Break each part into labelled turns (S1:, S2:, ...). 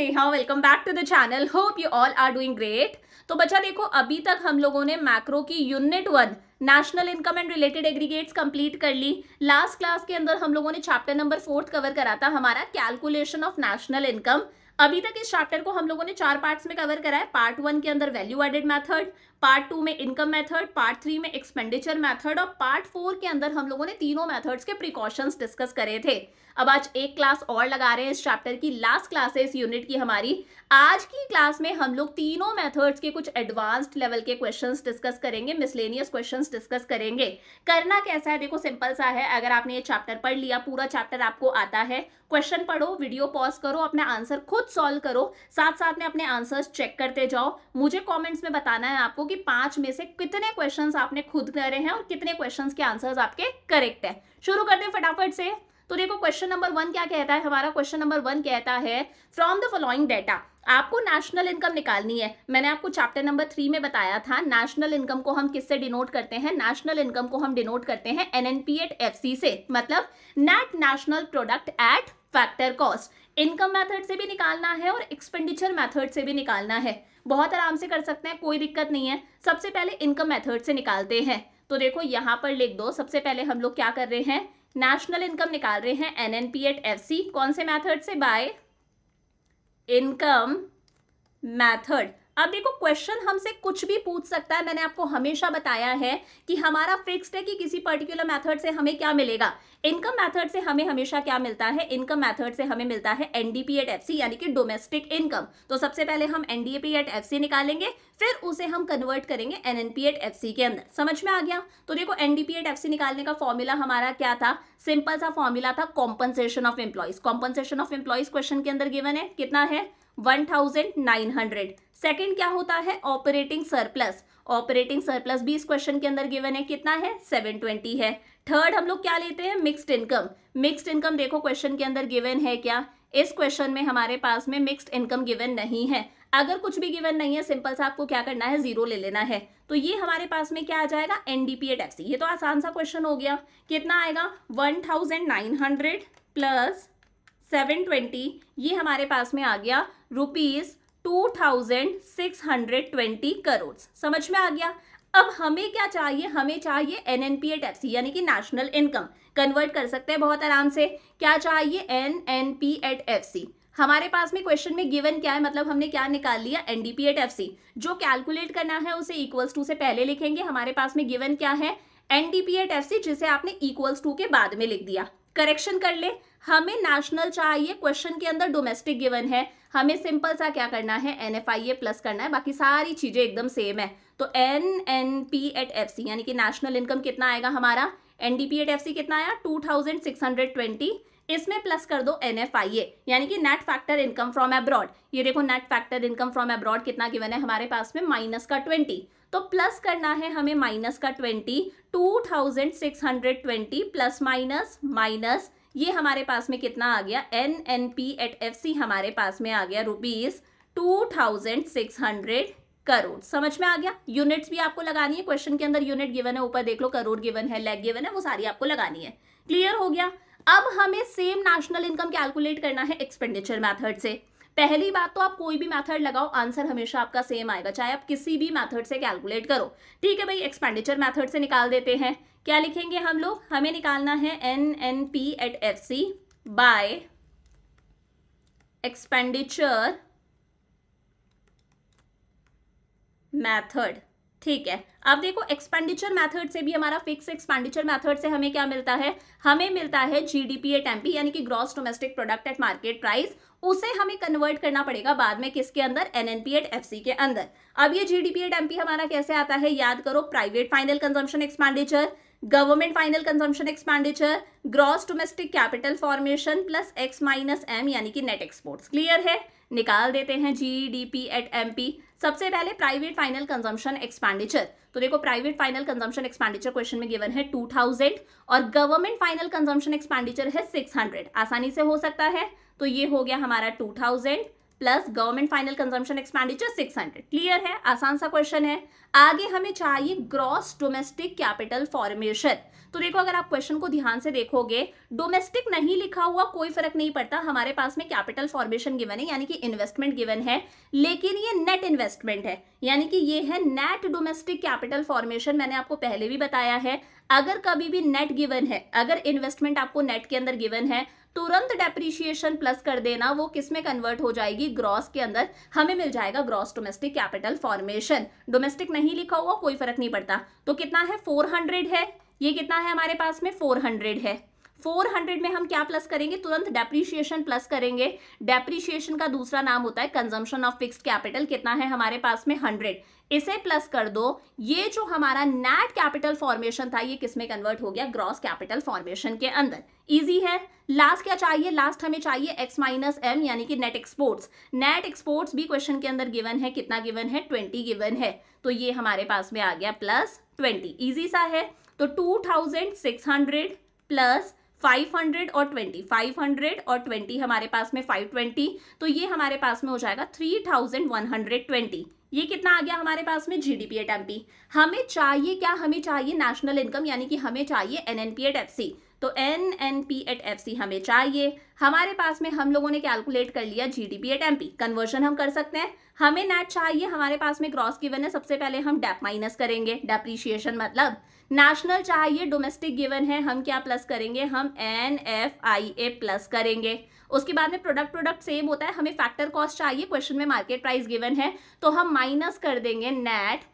S1: Neha welcome back to the channel hope you all are doing great तो बच्चा देखो अभी तक हम लोगों ने मैक्रो की unit one national income and related aggregates complete कर ली लास्ट क्लास के अंदर हम लोगों ने चैप्टर नंबर फोर्थ कवर करा था हमारा कैलकुलेशन ऑफ नेशनल इनकम अभी तक इस चैप्टर को हम लोगों ने चार पार्ट्स में कवर करा है पार्ट वन के अंदर value added method part two में इनकम मेथड पार्ट थ्री में एक्सपेंडिचर मेथड और पार्ट फोर के अंदर हम लोगों ने तीनों मेथड्स के प्रिकॉशंस डिस्कस करे थे अब आज एक क्लास और लगा रहे हैं इस चैप्टर की लास्ट क्लास है इस यूनिट की हमारी आज की क्लास में हम लोग तीनों मेथड्स के कुछ एडवांस्ड लेवल के क्वेश्चंस डिस्कस करेंगे मिसलेनियस क्वेश्चंस डिस्कस करेंगे करना कैसा है देखो सिंपल सा है अगर आपने ये चैप्टर पढ़ लिया पूरा चैप्टर आपको आता है क्वेश्चन पढ़ो वीडियो पॉज करो अपना आंसर खुद सॉल्व करो साथ साथ में अपने आंसर्स चेक करते जाओ मुझे कमेंट्स में बताना है आपको कि पांच में से कितने क्वेश्चंस आपने खुद करे हैं और कितने क्वेश्चंस के आंसर्स आपके करेक्ट है शुरू करते हैं फटाफट से तो देखो क्वेश्चन नंबर वन क्या कहता है हमारा क्वेश्चन नंबर वन कहता है फ्रॉम द फॉलोइंग डेटा आपको नेशनल इनकम निकालनी है मैंने आपको चैप्टर नंबर थ्री में बताया था नेशनल इनकम को हम किससे डिनोट करते हैं नेशनल इनकम को हम डिनोट करते हैं एन एट एफसी से मतलब net national product at factor cost income method से भी निकालना है और एक्सपेंडिचर मेथड से भी निकालना है बहुत आराम से कर सकते हैं कोई दिक्कत नहीं है सबसे पहले इनकम मेथड से निकालते हैं तो देखो यहाँ पर लिख दो सबसे पहले हम लोग क्या कर रहे हैं नेशनल इनकम निकाल रहे हैं N N P at F C कौन से मैथड से बाय इनकम मैथड अब देखो क्वेश्चन हमसे कुछ भी पूछ सकता है मैंने आपको हमेशा बताया है कि हमारा फिक्स्ड है कि किसी पर्टिकुलर मेथड से हमें क्या मिलेगा इनकम मेथड से हमें हमेशा क्या मिलता है इनकम मेथड से हमें मिलता है एनडीपी एट एफ यानी कि डोमेस्टिक इनकम तो सबसे पहले हम एनडीपी एट एफ निकालेंगे फिर उसे हम कन्वर्ट करेंगे एनएनपी एट एफ के अंदर समझ में आ गया तो देखो एनडीपी एट एफ निकालने का फॉर्मूला हमारा क्या था सिंपल सा फॉर्मूला था compensation of employees compensation of employees question के अंदर गिवन है कितना है 1900 सेकंड क्या होता है ऑपरेटिंग सरप्लस ऑपरेटिंग सरप्लस भी इस क्वेश्चन के अंदर गिवन है कितना है 720 है थर्ड हम लोग क्या लेते हैं मिक्स्ड इनकम मिक्स्ड इनकम देखो क्वेश्चन के अंदर गिवन है क्या इस क्वेश्चन में हमारे पास में मिक्स्ड इनकम गिवन नहीं है अगर कुछ भी गिवन नहीं है सिंपल सा आपको क्या करना है जीरो ले लेना है तो ये हमारे पास में क्या आ जाएगा एनडीपीए टैक्सी ये तो आसान सा क्वेश्चन हो गया कितना आएगा one thousand nine hundred plus seven twenty ये हमारे पास में आ गया rupees two thousand six hundred twenty crore समझ में आ गया अब हमें क्या चाहिए हमें चाहिए N N P A tax यानी कि नेशनल इनकम कन्वर्ट कर सकते हैं बहुत आराम से क्या चाहिए N N P at F C हमारे पास में क्वेश्चन में गिवन क्या है मतलब हमने क्या निकाल लिया एनडीपी एट एफ सी जो कैलकुलेट करना है उसे इक्वल्स टू से पहले लिखेंगे हमारे पास में गिवन क्या है एनडीपी एट एफ सी जिसे आपने इक्वल्स टू के बाद में लिख दिया करेक्शन कर ले हमें नेशनल चाहिए क्वेश्चन के अंदर डोमेस्टिक गिवन है हमें सिंपल सा क्या करना है एन आई ए प्लस करना है बाकी सारी चीज़ें एकदम सेम है तो N N P at F C यानी कि नेशनल इनकम कितना आएगा हमारा N D P at F C कितना आया two thousand six hundred twenty इसमें प्लस कर दो एन एफ आई ए यानी कि net factor income from abroad ये देखो net factor income from abroad कितना गिवन है हमारे पास में माइनस का ट्वेंटी तो प्लस करना है हमें माइनस का twenty two thousand six hundred twenty plus minus minus ये हमारे पास में कितना आ गया N N P at F C हमारे पास में आ गया rupees two thousand six hundred crore समझ में आ गया यूनिट्स भी आपको लगानी है क्वेश्चन के अंदर यूनिट गिवन है ऊपर देख लो करोड़ गिवन है लेग गिवन है वो सारी आपको लगानी है क्लियर हो गया अब हमें सेम नेशनल इनकम कैलकुलेट करना है एक्सपेंडिचर मेथड से पहली बात तो आप कोई भी मैथड लगाओ आंसर हमेशा आपका सेम आएगा चाहे आप किसी भी मैथड से कैलकुलेट करो ठीक है भाई एक्सपेंडिचर मैथड से निकाल देते हैं क्या लिखेंगे हम लोग हमें निकालना है N N P at F C by expenditure method ठीक है अब देखो एक्सपेंडिचर मेथड से भी हमारा फिक्स एक्सपेंडिचर मेथड से हमें क्या मिलता है हमें मिलता है जीडीपी एट एमपी यानी कि gross domestic product at market price उसे हमें कन्वर्ट करना पड़ेगा बाद में किसके अंदर N N P at F C के अंदर अब ये G D P M P हमारा कैसे आता है याद करो private final consumption expenditure government final consumption expenditure gross domestic capital formation plus X minus M यानी कि नेट एक्सपोर्ट्स क्लियर है निकाल देते हैं G D P at M P सबसे पहले प्राइवेट फाइनल कंजम्पशन एक्सपेंडिचर तो देखो private final consumption expenditure question में गिवन है टू थाउजेंड और गवर्नमेंट फाइनल कंजम्पशन एक्सपेंडिचर है सिक्स हंड्रेड आसानी से हो सकता है तो ये हो गया हमारा two thousand plus government final consumption expenditure six hundred clear है आसान सा क्वेश्चन है आगे हमें चाहिए ग्रॉस डोमेस्टिक कैपिटल फॉर्मेशन तो देखो अगर आप क्वेश्चन को ध्यान से देखोगे डोमेस्टिक नहीं लिखा हुआ कोई फर्क नहीं पड़ता हमारे पास में कैपिटल फॉर्मेशन गिवन है यानी कि इन्वेस्टमेंट गिवन है लेकिन ये नेट इन्वेस्टमेंट है यानी कि ये है नेट डोमेस्टिक कैपिटल फॉर्मेशन मैंने आपको पहले भी बताया है अगर कभी भी नेट गिवन है अगर इन्वेस्टमेंट आपको नेट के अंदर गिवन है तुरंत डेप्रिशिएशन प्लस कर देना वो किस में कन्वर्ट हो जाएगी ग्रॉस के अंदर हमें मिल जाएगा gross domestic capital formation domestic नहीं लिखा हुआ कोई फर्क नहीं पड़ता तो कितना है 400 है ये कितना है हमारे पास में 400 है फोर हंड्रेड में हम क्या प्लस करेंगे तुरंत डेप्रीशिएशन प्लस करेंगे डेप्रीशिएशन का दूसरा नाम होता है कंजम्पशन ऑफ फिक्स्ड कैपिटल कितना है हमारे पास में हंड्रेड इसे प्लस कर दो ये जो हमारा नेट कैपिटल फॉर्मेशन था ये किसमें कन्वर्ट हो गया ग्रॉस कैपिटल फॉर्मेशन के अंदर इजी है लास्ट क्या चाहिए लास्ट हमें चाहिए एक्स माइनस एम यानी कि नेट एक्सपोर्ट्स नेट एक्सपोर्ट्स भी क्वेश्चन के अंदर गिवन है कितना गिवन है ट्वेंटी गिवन है तो ये हमारे पास में आ गया प्लस ट्वेंटी ईजी सा है तो two thousand six hundred plus 500 और ट्वेंटी फाइव हंड्रेड और ट्वेंटी हमारे पास में 520, तो ये हमारे पास में हो जाएगा 3120. ये कितना आ गया हमारे पास में G D P at M P हमें चाहिए क्या हमें चाहिए नेशनल इनकम यानी कि हमें चाहिए N N P at F C तो N N P at F C हमें चाहिए हमारे पास में हम लोगों ने कैलकुलेट कर लिया G D P at M P conversion हम कर सकते हैं हमें नेट चाहिए हमारे पास में क्रॉस गिवन है सबसे पहले हम डेप माइनस करेंगे डेप्रीशिएशन मतलब नेशनल चाहिए डोमेस्टिक गिवन है हम क्या प्लस करेंगे हम N F I A plus करेंगे उसके बाद में प्रोडक्ट प्रोडक्ट सेम होता है हमें फैक्टर कॉस्ट चाहिए क्वेश्चन में मार्केट प्राइस गिवन है तो हम माइनस कर देंगे net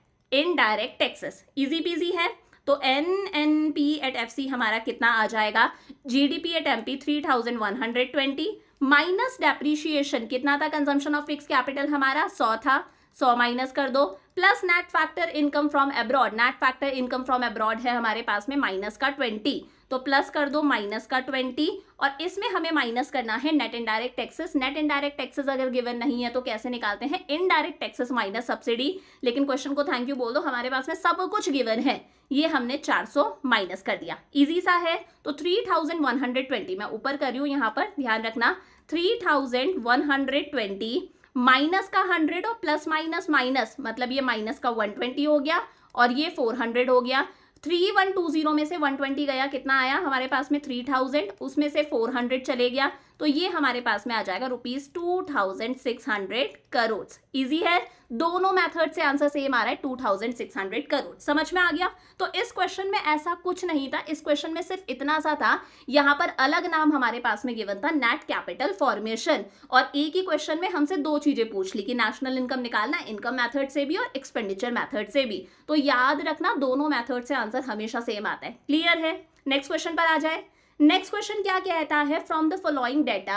S1: indirect taxes easy peasy है तो N N P at F C हमारा कितना आ जाएगा G D P at M P three thousand one hundred twenty minus depreciation कितना था कंजम्पशन ऑफ फिक्स कैपिटल हमारा सौ था सौ माइनस कर दो plus net factor income from abroad net factor income from abroad है हमारे पास में माइनस का ट्वेंटी तो प्लस कर दो माइनस का ट्वेंटी और इसमें हमें माइनस करना है net indirect direct taxes net indirect direct taxes अगर गिवन नहीं है तो कैसे निकालते हैं इनडायरेक्ट टैक्सेस माइनस सब्सिडी लेकिन क्वेश्चन को थैंक यू बोल दो हमारे पास में सब कुछ गिवन है ये हमने 400 माइनस कर दिया इजी सा है तो 3120 मैं ऊपर कर रही हूँ यहाँ पर ध्यान रखना 3120 माइनस का हंड्रेड और प्लस माइनस माइनस मतलब ये माइनस का वन ट्वेंटी हो गया और ये फोर हंड्रेड हो गया थ्री वन टू जीरो में से वन ट्वेंटी गया कितना आया हमारे पास में थ्री थाउजेंड उसमें से फोर हंड्रेड चले गया तो ये हमारे पास में आ जाएगा rupees two thousand six hundred crore easy है दोनों मेथड से आंसर सेम आ रहा है two thousand six hundred crore समझ में आ गया तो इस क्वेश्चन में ऐसा कुछ नहीं था इस क्वेश्चन में सिर्फ इतना सा था यहाँ पर अलग नाम हमारे पास में गिवन था नेट कैपिटल फॉर्मेशन और एक ही क्वेश्चन में हमसे दो चीजें पूछ ली कि नेशनल इनकम निकालना इनकम मैथड से भी और एक्सपेंडिचर मैथड से भी तो याद रखना दोनों मैथड से आंसर हमेशा सेम आता है क्लियर है नेक्स्ट क्वेश्चन पर आ जाए नेक्स्ट क्वेश्चन क्या कहता है फ्रॉम द फॉलोइंग डेटा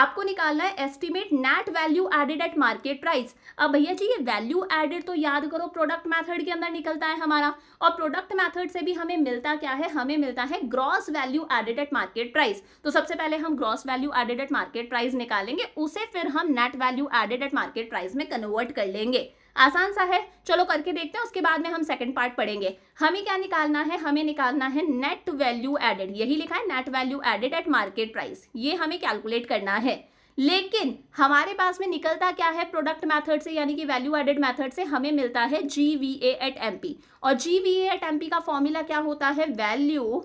S1: आपको निकालना है estimate net value added at market price अब भैया जी ये वैल्यू एडेड तो याद करो प्रोडक्ट मेथड के अंदर निकलता है हमारा और प्रोडक्ट मेथड से भी हमें मिलता क्या है हमें मिलता है gross value added at market price तो सबसे पहले हम gross value added at market price निकालेंगे उसे फिर हम net value added at market price में कन्वर्ट कर लेंगे आसान सा है चलो करके देखते हैं उसके बाद में हम सेकंड पार्ट पढ़ेंगे हमें क्या निकालना है हमें निकालना है नेट वैल्यू एडेड यही लिखा है net value added at market price ये हमें कैलकुलेट करना है लेकिन हमारे पास में निकलता क्या है प्रोडक्ट मेथड से यानी कि वैल्यू एडेड मेथड से हमें मिलता है G V at M P और G V A at M P का फॉर्मूला क्या होता है value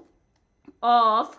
S1: of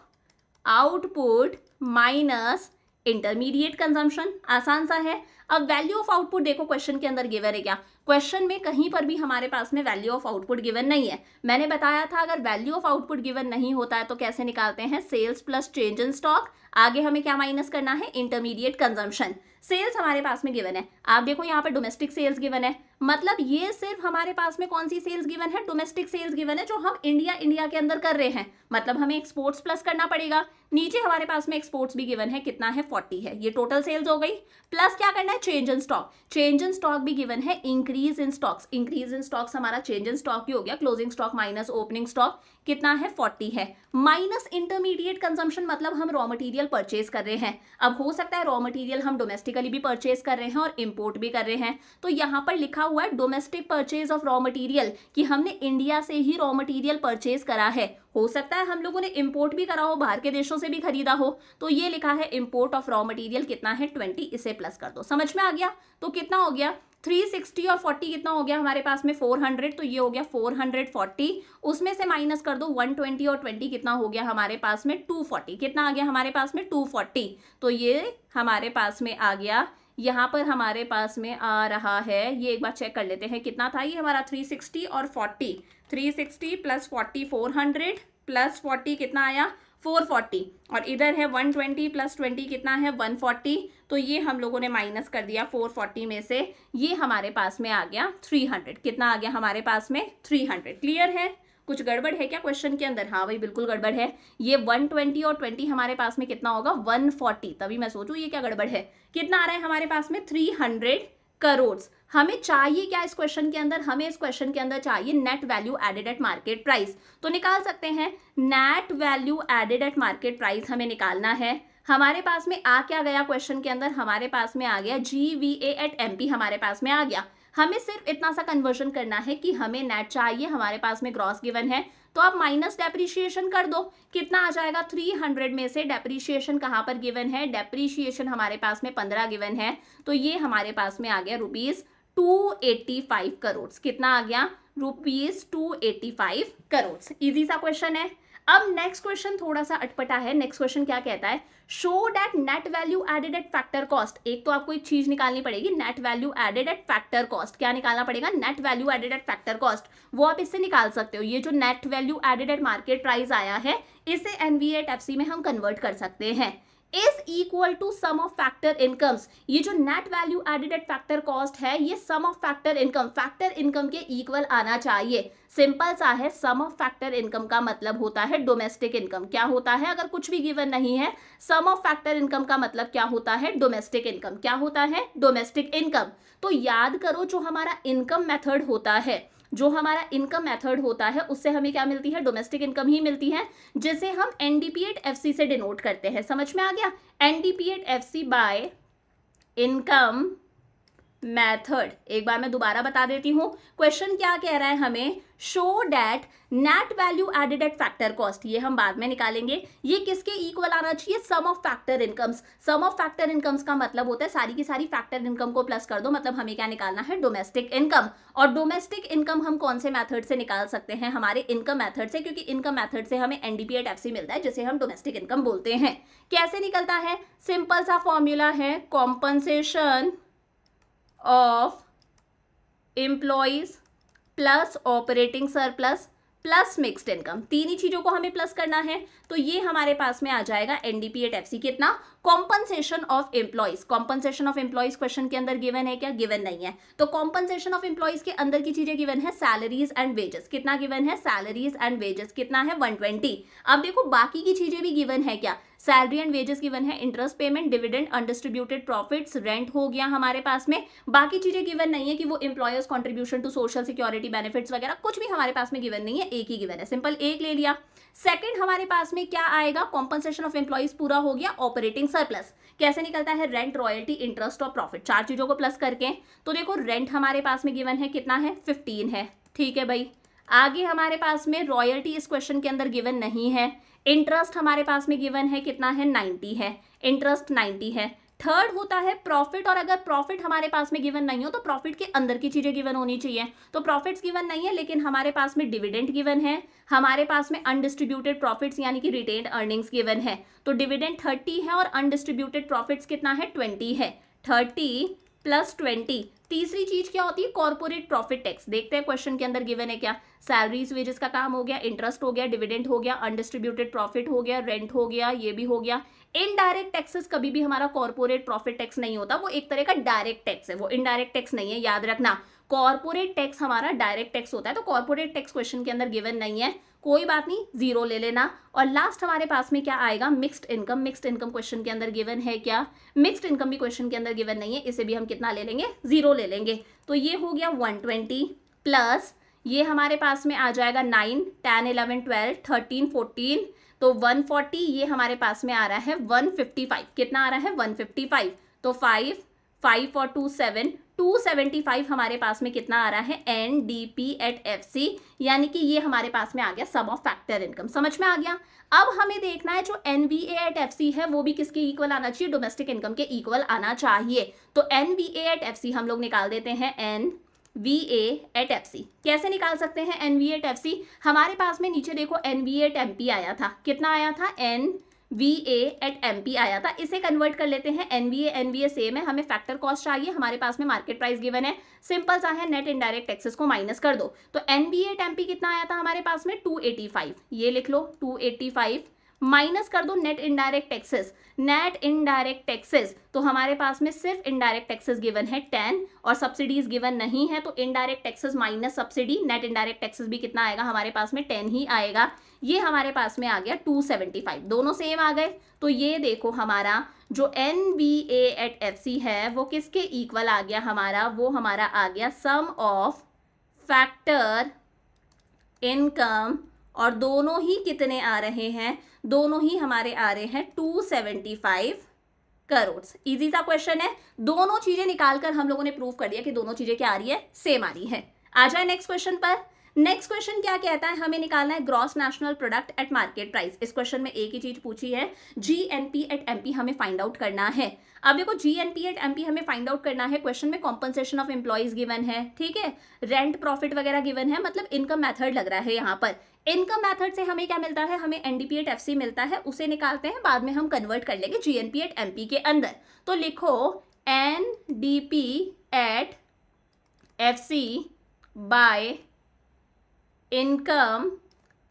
S1: output minus intermediate consumption आसान सा है अब वैल्यू ऑफ आउटपुट देखो क्वेश्चन के अंदर गिवन है क्या क्वेश्चन में कहीं पर भी हमारे पास में वैल्यू ऑफ आउटपुट गिवन नहीं है मैंने बताया था अगर वैल्यू ऑफ आउटपुट गिवन नहीं होता है तो कैसे निकालते हैं sales plus change in stock आगे हमें क्या माइनस करना है इंटरमीडिएट कंजम्पशन सेल्स हमारे पास में गिवन है आप देखो यहाँ पर डोमेस्टिक सेल्स गिवन है मतलब ये सिर्फ हमारे पास में कौन सी सेल्स गिवन है डोमेस्टिक सेल्स गिवन है जो हम इंडिया इंडिया के अंदर कर रहे हैं मतलब हमें एक्सपोर्ट्स प्लस करना पड़ेगा नीचे हमारे पास में एक्सपोर्ट्स भी गिवन है कितना है फोर्टी है ये टोटल सेल्स हो गई प्लस क्या करना है change in stock change in stock भी गिवन है increase in stocks increase in stocks हमारा चेंज इन स्टॉक ही हो गया closing stock minus opening stock कितना है फोर्टी है माइनस इंटरमीडिएट कंजम्पशन मतलब हम रॉ मटेरियल परचेज कर रहे हैं अब हो सकता है रॉ मटेरियल हम डोमेस्टिकली भी परचेज कर रहे हैं और इम्पोर्ट भी कर रहे हैं तो यहाँ पर लिखा हुआ है domestic purchase of raw material कि हमने इंडिया से ही रॉ मटीरियल परचेज करा है हो सकता है हम लोगों ने इम्पोर्ट भी करा हो बाहर के देशों से भी खरीदा हो तो ये लिखा है इम्पोर्ट ऑफ रॉ मटेरियल कितना है ट्वेंटी इसे प्लस कर दो समझ में आ गया तो कितना हो गया थ्री सिक्सटी और फोर्टी कितना हो गया हमारे पास में फोर हंड्रेड तो ये हो गया फोर हंड्रेड फोर्टी उसमें से माइनस कर दो वन ट्वेंटी और ट्वेंटी कितना हो गया हमारे पास में टू फोर्टी कितना आ गया हमारे पास में टू फोर्टी तो ये हमारे पास में आ गया यहाँ पर हमारे पास में आ रहा है ये एक बार चेक कर लेते हैं कितना था ये हमारा 360 और 40 360 प्लस 40 400 प्लस 40 कितना आया 440 और इधर है 120 प्लस 20 कितना है 140 तो ये हम लोगों ने माइनस कर दिया 440 में से ये हमारे पास में आ गया 300 कितना आ गया हमारे पास में 300 क्लियर है कुछ गड़बड़ है क्या क्वेश्चन के अंदर हाँ भाई बिल्कुल गड़बड़ है ये 120 और 20 हमारे पास में कितना होगा 140 तभी मैं सोचूँ ये क्या गड़बड़ है कितना आ रहा है हमारे पास में 300 करोड़ हमें चाहिए क्या इस क्वेश्चन के अंदर हमें इस क्वेश्चन के अंदर चाहिए net value added at market price तो निकाल सकते हैं net value added at market price हमें निकालना है हमारे पास में आ क्या गया क्वेश्चन के अंदर हमारे पास में आ गया G V A at M P हमारे पास में आ गया हमें सिर्फ इतना सा कन्वर्जन करना है कि हमें नेट चाहिए हमारे पास में ग्रॉस गिवन है तो आप माइनस डेप्रीशिएशन कर दो कितना आ जाएगा थ्री हंड्रेड में से डेप्रीशिएशन कहाँ पर गिवन है डेप्रीशिएशन हमारे पास में पंद्रह गिवन है तो ये हमारे पास में आ गया rupees two eighty five crore कितना आ गया rupees two eighty five crore easy सा क्वेश्चन है अब नेक्स्ट क्वेश्चन थोड़ा सा अटपटा है नेक्स्ट क्वेश्चन क्या कहता है show that net value added at factor cost एक तो आपको एक चीज निकालनी पड़ेगी net value added at factor cost क्या निकालना पड़ेगा net value added at factor cost वो आप इससे निकाल सकते हो ये जो net value added at market price आया है इसे एनवीएट एफसी में हम कन्वर्ट कर सकते हैं is equal to sum of factor incomes ये जो net value added at factor cost है ये sum of factor income factor income के इक्वल आना चाहिए सिंपल सा है सम ऑफ फैक्टर इनकम का मतलब होता है डोमेस्टिक इनकम क्या होता है अगर कुछ भी गिवन नहीं है सम ऑफ फैक्टर इनकम का मतलब क्या होता है डोमेस्टिक इनकम क्या होता है डोमेस्टिक इनकम तो याद करो जो हमारा इनकम मेथड होता है जो हमारा इनकम मेथड होता है उससे हमें क्या मिलती है डोमेस्टिक इनकम ही मिलती है जिसे हम एनडीपीएट सी से डिनोट करते हैं समझ में आ गया NDP at C by income method एक बार मैं दोबारा बता देती हूँ क्वेश्चन क्या कह रहा है हमें show that net value added at factor cost ये हम बाद में निकालेंगे ये किसके इक्वल आना चाहिए sum of factor incomes sum of factor incomes का मतलब होता है सारी की सारी फैक्टर इनकम को प्लस कर दो मतलब हमें क्या निकालना है डोमेस्टिक इनकम और डोमेस्टिक इनकम हम कौन से मैथड से निकाल सकते हैं हमारे इनकम मैथड से क्योंकि इनकम मैथड से हमें एनडीपी एट एफ मिलता है जिसे हम डोमेस्टिक इनकम बोलते हैं कैसे निकलता है सिंपल सा फॉर्मूला है compensation of employees plus operating surplus plus mixed income तीन ही चीज़ों को हमें प्लस करना है तो ये हमारे पास में आ जाएगा एनडीपीएट सी कितना compensation of employees compensation of employees question के अंदर गिवन है क्या गिवन नहीं है तो कॉम्पनसेशन ऑफ एम्प्लॉयज के अंदर की चीजें गिवन है सैलरीज एंड वेजेस कितना गिवन है सैलरीज एंड वेजेस कितना है 120 अब देखो बाकी की चीजें भी गिवन है क्या सैलरी एंड वेजेस गिवन है interest payment dividend undistributed profits rent हो गया हमारे पास में बाकी चीजें गिवन नहीं है कि वो employers contribution to social security benefits वगैरह कुछ भी हमारे पास में गिवन नहीं है एक ही गिवन है सिंपल एक ले लिया सेकंड हमारे पास में क्या आएगा कॉम्पनसेशन ऑफ एम्प्लॉयज पूरा हो गया ऑपरेटिंग सरप्लस कैसे निकलता है रेंट रॉयल्टी इंटरेस्ट और प्रॉफिट चार चीज़ों को प्लस करके तो देखो रेंट हमारे पास में गिवन है कितना है फिफ्टीन है ठीक है भाई आगे हमारे पास में रॉयल्टी इस क्वेश्चन के अंदर गिवन नहीं है इंटरेस्ट हमारे पास में गिवन है कितना है नाइन्टी है इंटरेस्ट नाइन्टी है थर्ड होता है प्रॉफिट और अगर प्रॉफिट हमारे पास में गिवन नहीं हो तो प्रॉफिट के अंदर की चीज़ें गिवन होनी चाहिए तो प्रॉफिट्स गिवन नहीं है लेकिन हमारे पास में डिविडेंड गिवन है हमारे पास में अनडिस्ट्रीब्यूटेड प्रॉफिट्स यानी कि रिटेन अर्निंग्स गिवन है तो डिविडेंड थर्टी है और अनडिस्ट्रीब्यूटेड प्रॉफिट्स कितना है ट्वेंटी है थर्टी प्लस ट्वेंटी तीसरी चीज क्या होती है कॉर्पोरेट प्रॉफिट टैक्स देखते हैं क्वेश्चन के अंदर गिवन है क्या सैलरीज वेजेस का काम हो गया इंटरेस्ट हो गया डिविडेंड हो गया अनडिस्ट्रीब्यूटेड प्रॉफिट हो गया रेंट हो गया ये भी हो गया इनडायरेक्ट टैक्सेस कभी भी हमारा कॉर्पोरेट प्रॉफिट टैक्स नहीं होता वो एक तरह का डायरेक्ट टैक्स है वो इनडायरेक्ट टैक्स नहीं है याद रखना कॉर्पोरेट टैक्स हमारा डायरेक्ट टैक्स होता है तो कॉर्पोरेट टैक्स क्वेश्चन के अंदर गिवन नहीं है कोई बात नहीं जीरो ले लेना और लास्ट हमारे पास में क्या आएगा mixed income mixed income question के अंदर गिवन है क्या मिक्स्ड इनकम भी क्वेश्चन के अंदर गिवन नहीं है इसे भी हम कितना ले लेंगे जीरो ले लेंगे तो ये हो गया वन ट्वेंटी प्लस ये हमारे पास में आ जाएगा nine ten eleven twelve thirteen fourteen तो 140 ये हमारे पास में आ रहा है 155 कितना आ रहा है 155 तो 5 5 और 2 7 275 हमारे पास में कितना आ रहा है N D P at F C यानी कि ये हमारे पास में आ गया सम ऑफ फैक्टर इनकम समझ में आ गया अब हमें देखना है जो N B at F C है वो भी किसके इक्वल आना चाहिए डोमेस्टिक इनकम के इक्वल आना चाहिए तो N B at F C हम लोग निकाल देते हैं N V A at F C कैसे निकाल सकते हैं N V at F C हमारे पास में नीचे देखो N V at M P आया था कितना आया था N V A at M P आया था इसे कन्वर्ट कर लेते हैं N V A N V A same है हमें फैक्टर कॉस्ट चाहिए हमारे पास में मार्केट प्राइस गिवन है सिंपल सा है नेट इनडायरेक्ट टैक्सेस को माइनस कर दो तो N V at M P कितना आया था हमारे पास में टू एटी फाइव ये लिख लो टू एटी फाइव माइनस कर दो net indirect taxes net indirect taxes तो हमारे पास में सिर्फ इनडायरेक्ट टैक्सेस गिवन है टेन और सब्सिडीज गिवन नहीं है तो indirect taxes minus subsidy net indirect taxes भी कितना आएगा हमारे पास में टेन ही आएगा ये हमारे पास में आ गया टू सेवेंटी फाइव दोनों सेम आ गए तो ये देखो हमारा जो N B A at F C है वो किसके इक्वल आ गया हमारा वो हमारा आ गया सम ऑफ फैक्टर इनकम और दोनों ही कितने आ रहे हैं दोनों ही हमारे आ रहे हैं two seventy five crore easy सा क्वेश्चन है दोनों चीजें निकालकर हम लोगों ने प्रूव कर दिया कि दोनों चीजें क्या आ रही है सेम आ रही है आ जाए नेक्स्ट क्वेश्चन पर नेक्स्ट क्वेश्चन क्या कहता है हमें निकालना है gross national product at market price इस क्वेश्चन में एक ही चीज पूछी है G N P at M P हमें फाइंड आउट करना है अब देखो G N P at M P हमें फाइंड आउट करना है क्वेश्चन में कॉम्पनसेशन ऑफ एम्प्लॉइज गिवन है ठीक है रेंट प्रॉफिट वगैरह गिवन है मतलब इनकम मैथड लग रहा है यहाँ पर इनकम मेथड से हमें क्या मिलता है हमें एनडीपीएट एफ मिलता है उसे निकालते हैं बाद में हम कन्वर्ट कर लेंगे जीएनपीएट पी के अंदर तो लिखो N D P at F C by income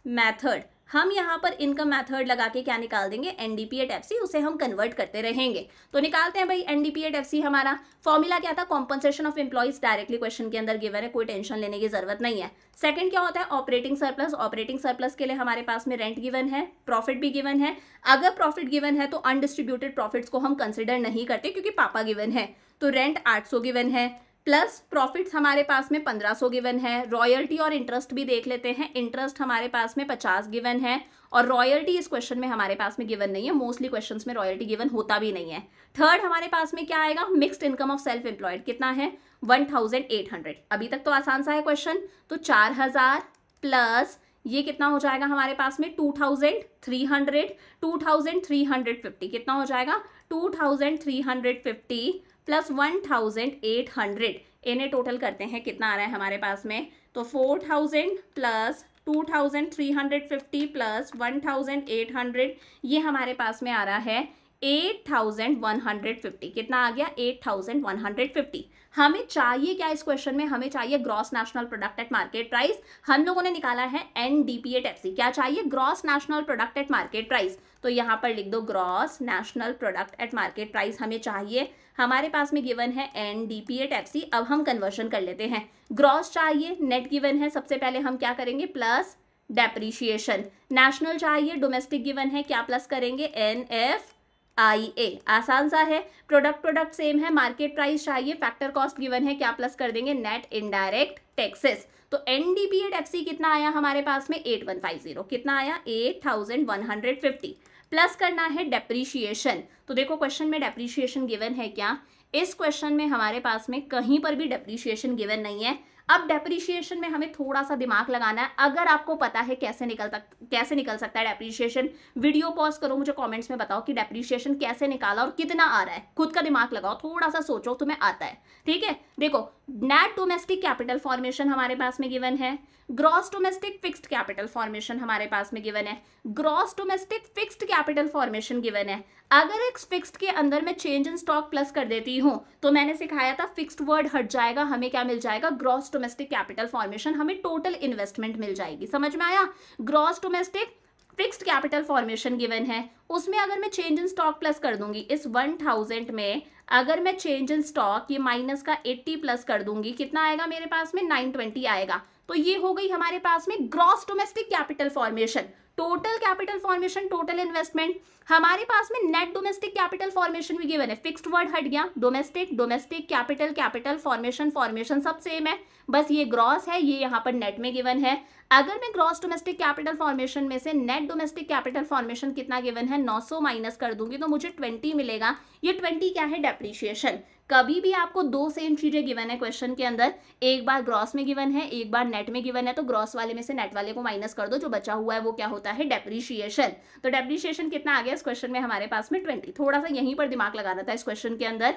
S1: method हम यहाँ पर इनकम मेथड लगा के क्या निकाल देंगे N D at F C उसे हम कन्वर्ट करते रहेंगे तो निकालते हैं भाई N D at F C हमारा फॉर्मूला क्या था compensation of employees directly question के अंदर गिवन है कोई टेंशन लेने की जरूरत नहीं है सेकंड क्या होता है ऑपरेटिंग सरप्लस ऑपरेटिंग सरप्लस के लिए हमारे पास में रेंट गिवन है प्रॉफिट भी गिवन है अगर प्रॉफिट गिवन है तो अनडिस्ट्रीब्यूटेड प्रॉफिट्स को हम कंसिडर नहीं करते क्योंकि पापा गिवन है तो रेंट सौ गिवन है प्लस प्रॉफिट्स हमारे पास में पंद्रह सौ गिवन है रॉयल्टी और इंटरेस्ट भी देख लेते हैं इंटरेस्ट हमारे पास में पचास गिवन है और रॉयल्टी इस क्वेश्चन में हमारे पास में गिवन नहीं है मोस्टली क्वेश्चन में रॉयल्टी गिवन होता भी नहीं है थर्ड हमारे पास में क्या आएगा mixed income of self employed कितना है वन थाउजेंड एट हंड्रेड अभी तक तो आसान सा है क्वेश्चन तो चार हजार प्लस ये कितना हो जाएगा हमारे पास में two thousand three hundred two thousand three hundred fifty कितना हो जाएगा two thousand three hundred fifty plus one thousand eight hundred इन्हें टोटल करते हैं कितना आ रहा है हमारे पास में तो four thousand plus two thousand three hundred fifty plus one thousand eight hundred ये हमारे पास में आ रहा है eight thousand one hundred fifty कितना आ गया eight thousand one hundred fifty हमें चाहिए क्या इस क्वेश्चन में हमें चाहिए gross national product at market price हम लोगों ने निकाला है N D P at F C क्या चाहिए gross national product at market price तो यहाँ पर लिख दो gross national product at market price हमें चाहिए हमारे पास में गिवन है N D P A F C अब हम कन्वर्शन कर लेते हैं ग्रॉस चाहिए नेट गिवन है सबसे पहले हम क्या करेंगे प्लस डेप्रीशिएशन नेशनल चाहिए डोमेस्टिक गिवन है क्या प्लस करेंगे एन एफ आई ए आसान सा है प्रोडक्ट प्रोडक्ट सेम है मार्केट प्राइस चाहिए फैक्टर कॉस्ट गिवन है क्या प्लस कर देंगे नेट इनडायरेक्ट टैक्सेस तो एन डी पी कितना आया हमारे पास में एट वन फाइव जीरो कितना आया eight thousand one hundred fifty plus करना है डेप्रीशिएशन तो देखो क्वेश्चन में डेप्रीशिएशन गिवन है क्या इस क्वेश्चन में हमारे पास में कहीं पर भी डेप्रीशिएशन गिवन नहीं है अब डेप्रीशिएशन में हमें थोड़ा सा दिमाग लगाना है अगर आपको पता है कैसे निकल तक कैसे निकल सकता है डेप्रीशिएशन वीडियो पॉज करो मुझे कमेंट्स में बताओ कि डेप्रीशिएशन कैसे निकाला और कितना आ रहा है खुद का दिमाग लगाओ थोड़ा सा सोचो तुम्हें आता है ठीक है देखो नेट डोमेस्टिक कैपिटल फॉर्मेशन हमारे पास में गिवन है gross domestic fixed capital formation हमारे पास में गिवन है gross domestic fixed capital formation given है अगर एक फिक्स्ड के अंदर मैं चेंज इन स्टॉक प्लस कर देती हूँ तो मैंने सिखाया था फिक्स्ड वर्ड हट जाएगा हमें क्या मिल जाएगा ग्रॉस डोमेस्टिक कैपिटल फॉर्मेशन हमें टोटल इन्वेस्टमेंट मिल जाएगी समझ में आया gross domestic fixed capital formation given है उसमें अगर मैं चेंज इन स्टॉक प्लस कर दूंगी इस वन थाउजेंड में अगर मैं चेंज इन स्टॉक ये माइनस का एट्टी प्लस कर दूंगी कितना आएगा मेरे पास में नाइन ट्वेंटी आएगा तो ये हो गई हमारे पास में gross domestic capital formation total capital formation total investment हमारे पास में नेट डोमेस्टिक कैपिटल फॉर्मेशन भी गिवन है फिक्स्ड वर्ड हट गया domestic domestic capital capital formation formation सब सेम है बस ये ग्रॉस है ये यहाँ पर नेट में गिवन है अगर मैं ग्रॉस डोमेस्टिक कैपिटल फॉर्मेशन में से नेट डोमेस्टिक कैपिटल फॉर्मेशन कितना गिवन है 900 माइनस कर दूंगी तो मुझे 20 मिलेगा ये 20 क्या है डेप्रीशिएशन कभी भी आपको दो सेम चीज़ें गिवन है क्वेश्चन के अंदर एक बार ग्रॉस में गिवन है एक बार नेट में गिवन है तो ग्रॉस वाले में से नेट वाले को माइनस कर दो जो बचा हुआ है वो क्या होता है डेप्रिशिएशन तो डेप्रिशिएशन कितना आ गया इस क्वेश्चन में हमारे पास में ट्वेंटी थोड़ा सा यहीं पर दिमाग लगाना था इस क्वेश्चन के अंदर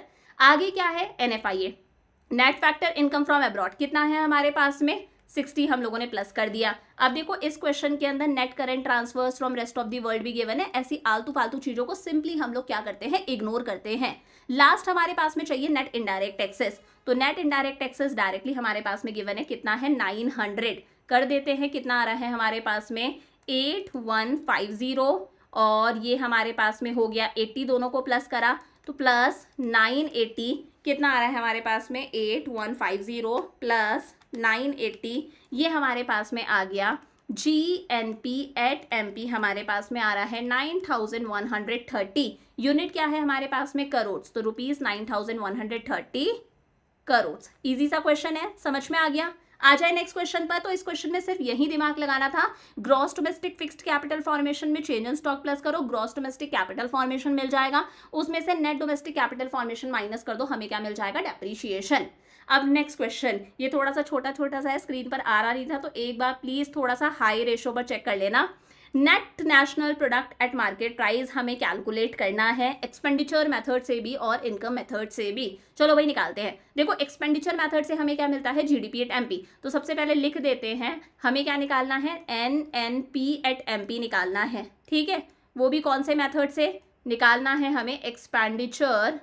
S1: आगे क्या है N net factor income from abroad कितना है हमारे पास में सिक्सटी हम लोगों ने प्लस कर दिया अब देखो इस क्वेश्चन के अंदर net current transfers from rest of the world भी गिवन है ऐसी आलतू फालतू चीज़ों को सिंपली हम लोग क्या करते हैं इग्नोर करते हैं लास्ट हमारे पास में चाहिए नेट इनडायरेक्ट टैक्सेस तो नेट इनडायरेक्ट टैक्सेस डायरेक्टली हमारे पास में गिवन है कितना है नाइन हंड्रेड कर देते हैं कितना आ रहा है हमारे पास में एट वन फाइव ज़ीरो और ये हमारे पास में हो गया एट्टी दोनों को प्लस करा तो प्लस नाइन एट्टी कितना आ रहा है हमारे पास में eight one five zero plus nine eighty ये हमारे पास में आ गया G N P at M P हमारे पास में आ रहा है nine thousand one hundred thirty unit क्या है हमारे पास में करोड़ तो rupees nine thousand one hundred thirty crore easy सा क्वेश्चन है समझ में आ गया आ जाए नेक्स्ट क्वेश्चन पर तो इस क्वेश्चन में सिर्फ यही दिमाग लगाना था gross domestic fixed capital formation में चेंज इन स्टॉक प्लस करो ग्रॉस डोमेस्टिक कैपिटल फॉर्मेशन मिल जाएगा उसमें से net domestic capital formation minus कर दो हमें क्या मिल जाएगा डेप्रीशिएशन अब नेक्स्ट क्वेश्चन ये थोड़ा सा छोटा छोटा सा है स्क्रीन पर आ रहा नहीं था तो एक बार प्लीज़ थोड़ा सा हाई रेशो पर चेक कर लेना net national product at market price हमें कैलकुलेट करना है एक्सपेंडिचर मेथड से भी और इनकम मेथड से भी चलो भाई निकालते हैं देखो एक्सपेंडिचर मेथड से हमें क्या मिलता है G D P at M P तो सबसे पहले लिख देते हैं हमें क्या निकालना है N N P at M P निकालना है ठीक है वो भी कौन से मेथड से निकालना है हमें एक्सपेंडिचर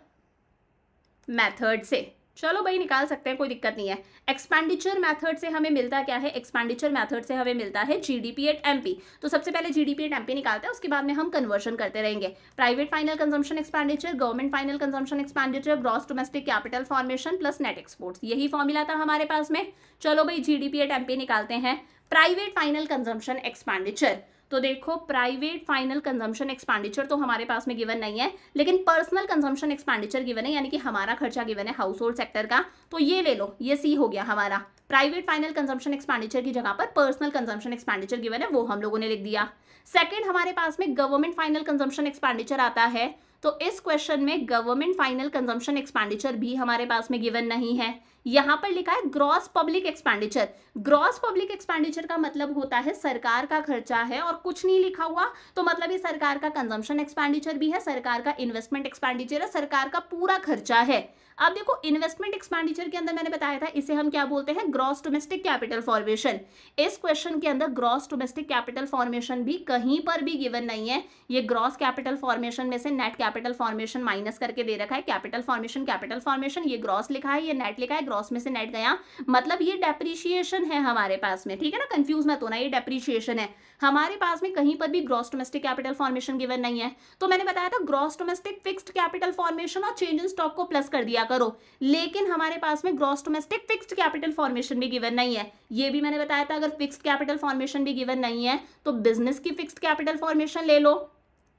S1: मेथड से चलो भाई निकाल सकते हैं कोई दिक्कत नहीं है एक्सपेंडिचर मेथड से हमें मिलता क्या है एक्सपेंडिचर मेथड से हमें मिलता है जीडीपी एट एमपी तो सबसे पहले जीडीपी एट एमपी निकालते हैं उसके बाद में हम कन्वर्शन करते रहेंगे private final consumption expenditure government final consumption expenditure gross domestic capital formation plus net exports यही फॉर्मूला था हमारे पास में चलो भाई जीडीपी एट एमपी निकालते हैं प्राइवेट फाइनल कंजम्पशन एक्सपेंडिचर तो देखो प्राइवेट फाइनल कंजम्पशन एक्सपेंडिचर तो हमारे पास में गिवन नहीं है लेकिन पर्सनल कंजम्पशन एक्सपेंडिचर गिवन है यानी कि हमारा खर्चा गिवन है हाउस होल्ड सेक्टर का तो ये ले लो ये सी हो गया हमारा प्राइवेट फाइनल कंजम्पशन एक्सपेंडिचर की जगह पर पर्सनल कंजम्पशन एक्सपेंडिचर गिवन है वो हम लोगों ने लिख दिया सेकेंड हमारे पास में गवर्नमेंट फाइनल कंजम्पशन एक्सपेंडिचर आता है तो इस क्वेश्चन में गवर्नमेंट फाइनल कंजम्पशन एक्सपेंडिचर भी हमारे पास में गिवन नहीं है यहां पर लिखा है gross public expenditure gross public expenditure का मतलब होता है सरकार का खर्चा है और कुछ नहीं लिखा हुआ तो मतलब ये सरकार का कंजम्पशन एक्सपेंडिचर भी है सरकार का इन्वेस्टमेंट एक्सपेंडिचर है सरकार का पूरा खर्चा है अब देखो इन्वेस्टमेंट एक्सपेंडिचर के अंदर मैंने बताया था इसे हम क्या बोलते हैं ग्रॉस डोमेस्टिक कैपिटल फॉर्मेशन इस क्वेश्चन के अंदर ग्रॉस डोमेस्टिक कैपिटल फॉर्मेशन भी कहीं पर भी गिवन नहीं है ये ग्रॉस कैपिटल फॉर्मेशन में से नेट कैपिटल फॉर्मेशन माइनस करके दे रखा है कैपिटल फॉर्मेशन कैपिटल फॉर्मेशन ये ग्रॉस लिखा है ये नेट लिखा है ग्रॉस में से नेट गया मतलब ये डेप्रीशिएशन है हमारे पास में ठीक है ना कंफ्यूज मत होना ये डेप्रीशिएशन है हमारे पास में कहीं पर भी gross domestic capital formation given नहीं है तो मैंने बताया था gross domestic fixed capital formation और चेंज इन स्टॉक को प्लस कर दिया करो लेकिन हमारे पास में gross domestic fixed capital formation भी गिवन नहीं है ये भी मैंने बताया था अगर फिक्स्ड कैपिटल फॉर्मेशन भी गिवन नहीं है तो बिजनेस की फिक्स्ड कैपिटल फॉर्मेशन ले लो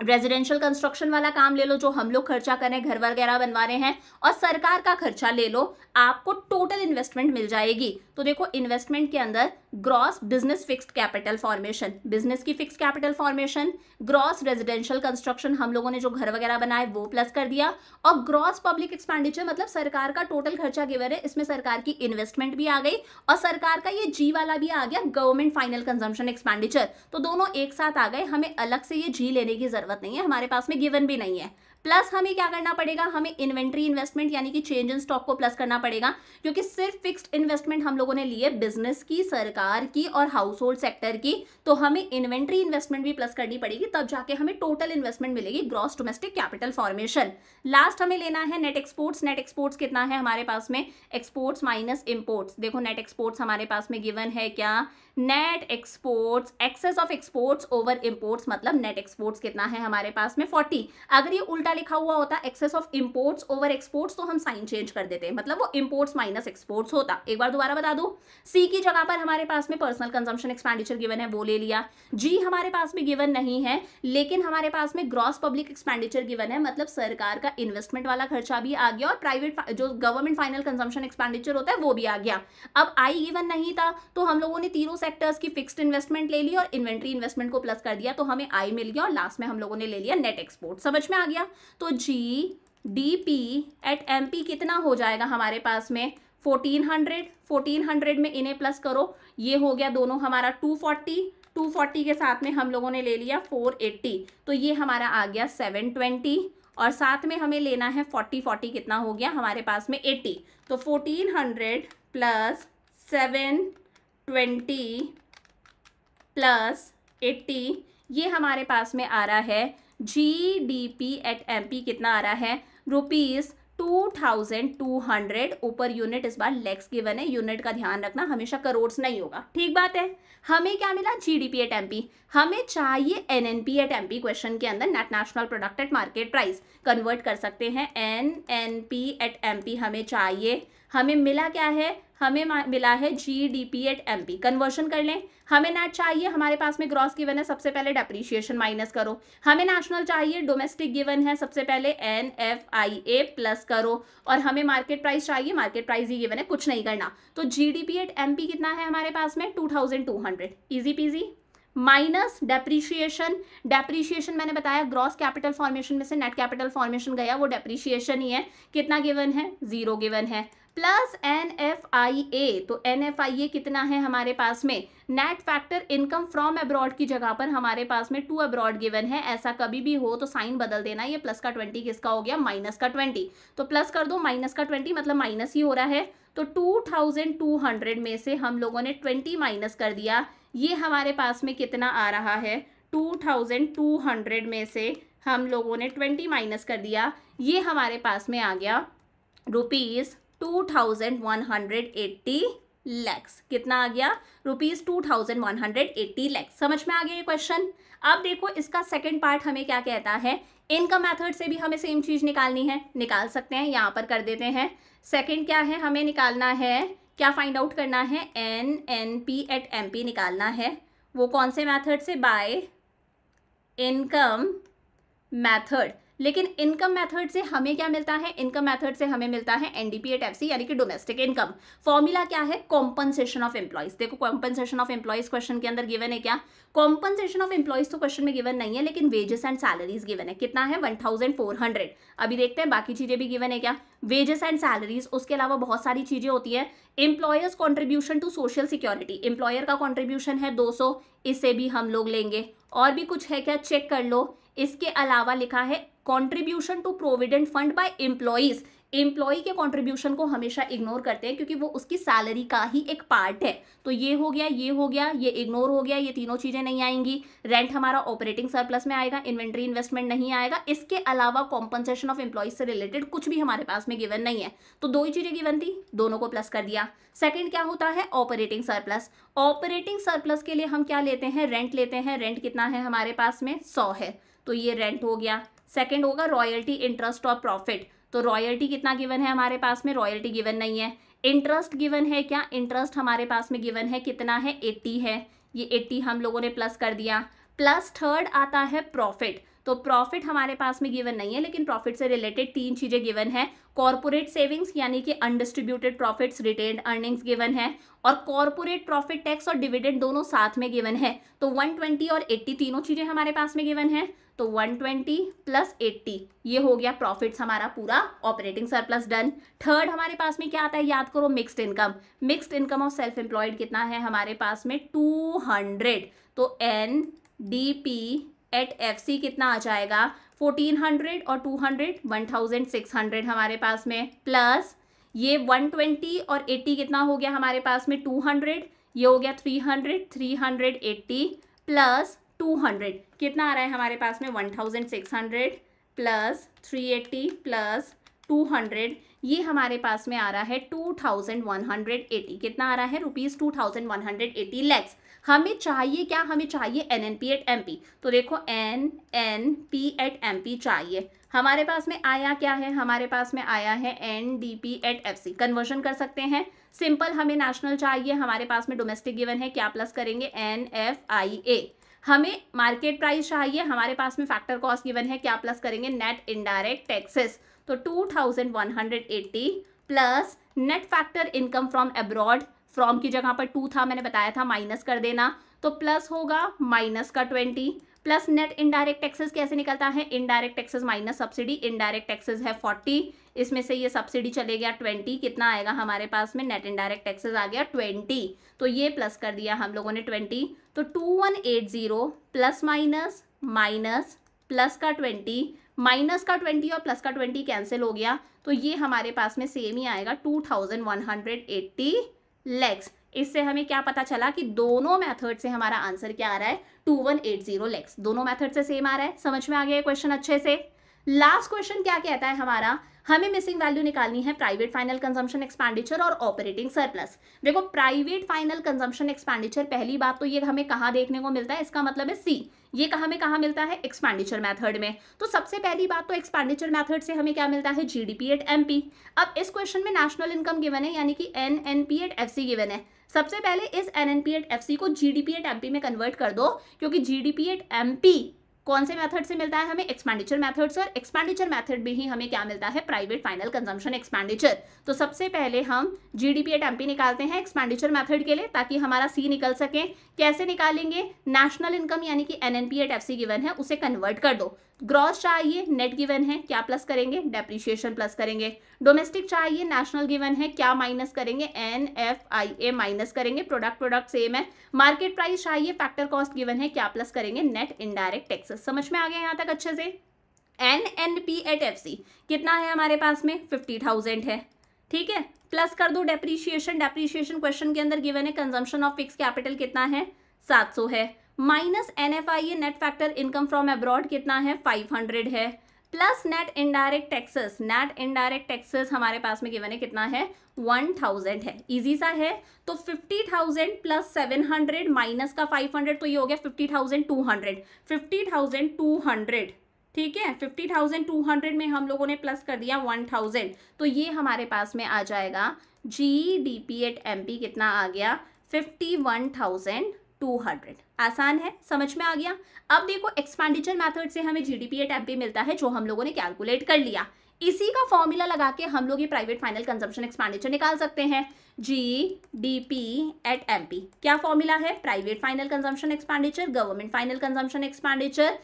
S1: रेजिडेंशियल कंस्ट्रक्शन वाला काम ले लो जो हम लोग खर्चा करें घर वगैरह बनवा रहे हैं और सरकार का खर्चा ले लो आपको टोटल इन्वेस्टमेंट मिल जाएगी तो देखो इन्वेस्टमेंट के अंदर gross business fixed capital formation business की fixed capital formation gross residential construction हम लोगों ने जो घर वगैरह बनाए वो प्लस कर दिया और ग्रॉस पब्लिक एक्सपेंडिचर मतलब सरकार का टोटल खर्चा गिवर है इसमें सरकार की इन्वेस्टमेंट भी आ गई और सरकार का ये जी वाला भी आ गया गवर्नमेंट फाइनल कंजम्पशन एक्सपेंडिचर तो दोनों एक साथ आ गए हमें अलग से ये जी लेने की जरूरत नहीं है हमारे पास में गिवन भी नहीं है प्लस हमें क्या करना पड़ेगा हमें इन्वेंट्री इन्वेस्टमेंट यानी कि चेंज इन स्टॉक को प्लस करना पड़ेगा क्योंकि सिर्फ फिक्स्ड इन्वेस्टमेंट हम लोगों ने लिए बिजनेस की सरकार की और हाउस होल्ड सेक्टर की तो हमें इन्वेंट्री इन्वेस्टमेंट भी प्लस करनी पड़ेगी तब जाके हमें टोटल इन्वेस्टमेंट मिलेगी gross domestic capital formation last हमें लेना है नेट एक्सपोर्ट्स नेट एक्सपोर्ट्स कितना है हमारे पास में एक्सपोर्ट्स माइनस इम्पोर्ट्स देखो नेट एक्सपोर्ट्स हमारे पास में गिवन है क्या net exports excess of exports over imports मतलब नेट एक्सपोर्ट्स कितना है हमारे पास में फोर्टी अगर ये उल्टा क्या लिखा हुआ होता excess of imports over exports तो हम साइन चेंज कर देते हैं मतलब वो इम्पोर्ट्स माइनस एक्सपोर्ट्स होता एक बार दोबारा बता दूँ सी की जगह पर हमारे पास में पर्सनल कंजम्पशन एक्सपेंडिचर गिवन है वो ले लिया जी हमारे पास में गिवन नहीं है लेकिन हमारे पास में ग्रॉस पब्लिक एक्सपेंडिचर गिवन है मतलब सरकार का इन्वेस्टमेंट वाला खर्चा भी आ गया और प्राइवेट जो गवर्नमेंट फाइनल कंजम्पशन एक्सपेंडिचर होता है वो भी आ गया अब आई गिवन नहीं था तो हम लोगों ने तीनों सेक्टर्स की फिक्स इन्वेस्टमेंट ले ली और इन्वेंट्री इन्वेस्टमेंट को प्लस कर दिया तो हमें आई मिल गया और लास्ट में हम लोगों ने ले लिया नेट एक्सपोर्ट समझ में आ गया तो G D P at M P कितना हो जाएगा हमारे पास में फोर्टीन हंड्रेड फोर्टीन हंड्रेड में इन्हें प्लस करो ये हो गया दोनों हमारा टू फोर्टी टू फोर्टी के साथ में हम लोगों ने ले लिया फोर एट्टी तो ये हमारा आ गया सेवन ट्वेंटी और साथ में हमें लेना है फोर्टी फोर्टी कितना हो गया हमारे पास में एट्टी तो fourteen hundred plus seven twenty plus eighty ये हमारे पास में आ रहा है जीडीपी एट एमपी कितना आ रहा है rupees two thousand two hundred ऊपर यूनिट इस बार लेक्स गिवन है यूनिट का ध्यान रखना हमेशा करोड़ नहीं होगा ठीक बात है हमें क्या मिला G D P at M P हमें चाहिए N N P at M P question के अंदर net national product at market price convert कर सकते हैं N N P at M P हमें चाहिए हमें मिला क्या है हमें मिला है G D P at M P conversion कर लें हमें नेट चाहिए हमारे पास में ग्रॉस गिवन है सबसे पहले डेप्रीशिएशन माइनस करो हमें नेशनल चाहिए डोमेस्टिक गिवन है सबसे पहले N F I A plus करो और हमें मार्केट प्राइस चाहिए मार्केट प्राइस ही गिवन है कुछ नहीं करना तो G D P at M P कितना है हमारे पास में टू थाउजेंड टू हंड्रेड ईजी पीजी माइनस डेप्रीशिएशन डेप्रीशिएशन मैंने बताया ग्रॉस कैपिटल फॉर्मेशन में से नेट कैपिटल फॉर्मेशन गया वो डेप्रीशिएशन ही है कितना गिवन है जीरो गिवन है plus N F I A तो एन एफ आई ए कितना है हमारे पास में net factor income from abroad की जगह पर हमारे पास में टू अब्रॉड गिवन है ऐसा कभी भी हो तो साइन बदल देना ये प्लस का ट्वेंटी किसका हो गया माइनस का ट्वेंटी तो प्लस कर दो माइनस का ट्वेंटी मतलब माइनस ही हो रहा है तो टू थाउजेंड टू हंड्रेड में से हम लोगों ने ट्वेंटी माइनस कर दिया ये हमारे पास में कितना आ रहा है टू थाउजेंड टू हंड्रेड में से हम लोगों ने ट्वेंटी माइनस कर दिया ये हमारे पास में आ गया rupees two thousand one hundred eighty lakhs कितना आ गया rupees two thousand one hundred eighty lakhs समझ में आ गया ये क्वेश्चन अब देखो इसका सेकंड पार्ट हमें क्या कहता है इनकम मेथड से भी हमें सेम चीज़ निकालनी है निकाल सकते हैं यहाँ पर कर देते हैं सेकंड क्या है हमें निकालना है क्या फाइंड आउट करना है N N P at M P निकालना है वो कौन से मेथड से बाय इनकम मेथड लेकिन इनकम मेथड से हमें क्या मिलता है इनकम मेथड से हमें मिलता है एनडीपीएट एफसी यानी कि डोमेस्टिक इनकम फॉर्मूला क्या है कॉम्पनसेशन ऑफ एम्प्लॉयज देखो कॉम्पनसेशन ऑफ एम्प्लॉज क्वेश्चन के अंदर गिवन है क्या कॉम्पनसेशन ऑफ एम्प्लॉइज तो क्वेश्चन में गिवन नहीं है लेकिन वेजेस एंड सैलरीज गिवन है कितना है वन थाउजेंड फोर हंड्रेड अभी देखते हैं बाकी चीजें भी गिवन है क्या वेजेस एंड सैलरीज उसके अलावा बहुत सारी चीजें होती है employers contribution to social security employer का कॉन्ट्रीब्यूशन है दो इसे भी हम लोग लेंगे और भी कुछ है क्या चेक कर लो इसके अलावा लिखा है contribution to provident fund by employees employee के कॉन्ट्रीब्यूशन को हमेशा इग्नोर करते हैं क्योंकि वो उसकी सैलरी का ही एक पार्ट है तो ये हो गया ये हो गया ये इग्नोर हो गया ये तीनों चीज़ें नहीं आएंगी रेंट हमारा ऑपरेटिंग सरप्लस में आएगा इन्वेंट्री इन्वेस्टमेंट नहीं आएगा इसके अलावा कॉम्पनसेशन ऑफ एम्प्लॉयज से रिलेटेड कुछ भी हमारे पास में गिवन नहीं है तो दो ही चीज़ें गिवन थी दोनों को प्लस कर दिया सेकेंड क्या होता है ऑपरेटिंग सरप्लस ऑपरेटिंग सरप्लस के लिए हम क्या लेते हैं रेंट लेते हैं रेंट कितना है हमारे पास में सौ है तो ये रेंट हो गया सेकेंड होगा रॉयल्टी इंटरेस्ट और प्रॉफिट तो रॉयल्टी कितना गिवन है हमारे पास में रॉयल्टी गिवन नहीं है इंटरेस्ट गिवन है क्या इंटरेस्ट हमारे पास में गिवन है कितना है एट्टी है ये एट्टी हम लोगों ने प्लस कर दिया प्लस थर्ड आता है प्रॉफिट तो प्रॉफिट हमारे पास में गिवन नहीं है लेकिन प्रॉफिट से रिलेटेड तीन चीज़ें गिवन है कॉर्पोरेट सेविंग्स यानी कि undistributed profits retained earnings given है और कॉर्पोरेट प्रॉफिट टैक्स और डिविडेंड दोनों साथ में गिवन है तो 120 और 80 तीनों चीज़ें हमारे पास में गिवन है तो 120 प्लस एट्टी ये हो गया प्रॉफिट्स हमारा पूरा ऑपरेटिंग सरप्लस डन थर्ड हमारे पास में क्या आता है याद करो mixed income mixed income of self employed कितना है हमारे पास में 200 तो N D P at F C कितना आ जाएगा 1400 और 200 1600 हमारे पास में प्लस ये 120 और 80 कितना हो गया हमारे पास में 200 ये हो गया 300 380 प्लस टू हंड्रेड कितना आ रहा है हमारे पास में one thousand six hundred plus three eighty plus two hundred ये हमारे पास में आ रहा है two thousand one hundred eighty कितना आ रहा है rupees two thousand one hundred eighty lakhs हमें चाहिए क्या हमें चाहिए N N P at M P तो देखो N N P at M P चाहिए हमारे पास में आया क्या है हमारे पास में आया है N D P at F C conversion कर सकते हैं सिंपल हमें नेशनल चाहिए हमारे पास में डोमेस्टिक गिवन है क्या प्लस करेंगे एन एफ आई ए हमें मार्केट प्राइस चाहिए हमारे पास में फैक्टर कॉस्ट गिवन है क्या प्लस करेंगे नेट इनडायरेक्ट टैक्सेस तो two thousand one hundred eighty plus net factor income from abroad from की जगह पर टू था मैंने बताया था माइनस कर देना तो प्लस होगा माइनस का twenty plus net indirect taxes कैसे निकलता है indirect taxes minus subsidy indirect taxes है फोर्टी इसमें से ये सब्सिडी चले गया ट्वेंटी कितना आएगा हमारे पास में नेट इनडायरेक्ट टैक्सेस आ गया ट्वेंटी तो ये प्लस कर दिया हम लोगों ने ट्वेंटी तो two one eight zero plus minus minus plus का ट्वेंटी माइनस का ट्वेंटी और प्लस का ट्वेंटी कैंसिल हो गया तो ये हमारे पास में सेम ही आएगा two thousand one hundred eighty lakhs इससे हमें क्या पता चला कि दोनों मेथड से हमारा आंसर क्या आ रहा है two one eight zero lakhs दोनों मेथड से सेम आ रहा है समझ में आ गया क्वेश्चन अच्छे से लास्ट क्वेश्चन क्या कहता है हमारा हमें मिसिंग वैल्यू निकालनी है प्राइवेट फाइनल कंजम्पशन एक्सपेंडिचर और ऑपरेटिंग सरप्लस देखो प्राइवेट फाइनल कंजम्पशन एक्सपेंडिचर पहली बात तो ये हमें कहाँ देखने को मिलता है इसका मतलब है सी ये कहाँ में कहाँ मिलता है एक्सपेंडिचर मेथड में तो सबसे पहली बात तो एक्सपेंडिचर मेथड से हमें क्या मिलता है जीडीपी एट एम अब इस क्वेश्चन में नेशनल इनकम गिवन है यानी कि N N P at F C given है सबसे पहले इस N N P at F C को G D P at M P में कन्वर्ट कर दो क्योंकि जी एट एम पी कौन से मेथड से मिलता है हमें एक्सपेंडिचर मेथड से और एक्सपेंडिचर मेथड भी ही हमें क्या मिलता है प्राइवेट फाइनल कंजम्पशन एक्सपेंडिचर तो सबसे पहले हम G D P at M P निकालते हैं एक्सपेंडिचर मेथड के लिए ताकि हमारा सी निकल सके कैसे निकालेंगे नेशनल इनकम यानी कि N N P at F C given है उसे कन्वर्ट कर दो ग्रॉस चाहिए नेट गिवन है क्या प्लस करेंगे डेप्रिशिएशन प्लस करेंगे डोमेस्टिक चाहिए नेशनल गिवन है क्या माइनस करेंगे N F I A minus करेंगे प्रोडक्ट प्रोडक्ट सेम है मार्केट प्राइस चाहिए फैक्टर कॉस्ट गिवन है क्या प्लस करेंगे नेट इनडायरेक्ट टैक्स एक्सेस समझ में आ गया यहाँ तक अच्छे से N N P at F C कितना है हमारे पास में फिफ्टी थाउजेंड है ठीक है प्लस कर दो डेप्रीशिएशन डेप्रीशिएशन क्वेश्चन के अंदर गिवन है कंजम्पशन ऑफ फिक्स कैपिटल कितना है सात सौ है minus N F I A net factor income from abroad कितना है फाइव हंड्रेड है plus net indirect taxes net indirect taxes हमारे पास में गिवन है कितना है वन थाउजेंड है इजी सा है तो fifty thousand plus seven hundred minus का फाइव हंड्रेड तो ये हो गया fifty thousand two hundred fifty thousand two hundred ठीक है फिफ्टी थाउजेंड टू हंड्रेड में हम लोगों ने प्लस कर दिया वन थाउजेंड तो ये हमारे पास में आ जाएगा G D P at M P कितना आ गया fifty one thousand two hundred आसान है समझ में आ गया अब देखो एक्सपेंडिचर मेथड से हमें जी डी पी एमपी मिलता है जो हम लोगों ने कैलकुलेट कर लिया इसी का फॉर्मूला लगा के हम लोग ये प्राइवेट फाइनल कंजम्पशन एक्सपेंडिचर निकाल सकते हैं G D P at M P क्या फॉर्मूला है private final consumption expenditure government final consumption expenditure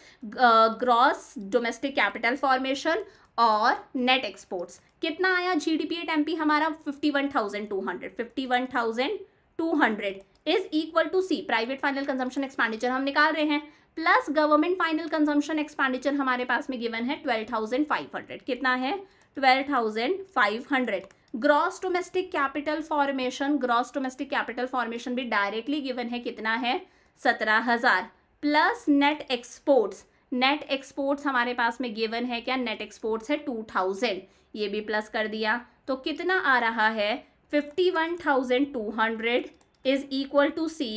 S1: gross domestic capital formation और नेट एक्सपोर्ट्स कितना आया G D P at M P हमारा fifty one thousand two hundred fifty one thousand two hundred is equal to C private final consumption expenditure हम निकाल रहे हैं plus government final consumption expenditure हमारे पास में गिवन है ट्वेल्व थाउजेंड फाइव हंड्रेड कितना है twelve thousand five hundred gross domestic capital formation gross domestic capital formation भी डायरेक्टली गिवन है कितना है सत्रह हजार plus net exports net exports हमारे पास में गिवन है क्या नेट एक्सपोर्ट्स है टू थाउजेंड ये भी प्लस कर दिया तो कितना आ रहा है fifty one thousand two hundred is equal to C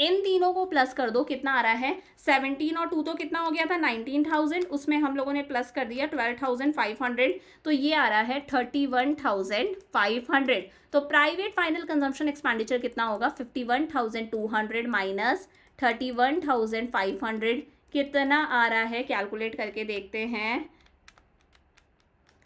S1: इन तीनों को प्लस कर दो कितना आ रहा है सेवनटीन और टू तो कितना हो गया था नाइनटीन थाउजेंड उसमें हम लोगों ने प्लस कर दिया ट्वेल्व थाउजेंड फाइव हंड्रेड तो ये आ रहा है thirty one thousand five hundred तो प्राइवेट फाइनल कंजम्पशन एक्सपेंडिचर कितना होगा fifty one thousand two hundred minus thirty one thousand five hundred कितना आ रहा है कैलकुलेट करके देखते हैं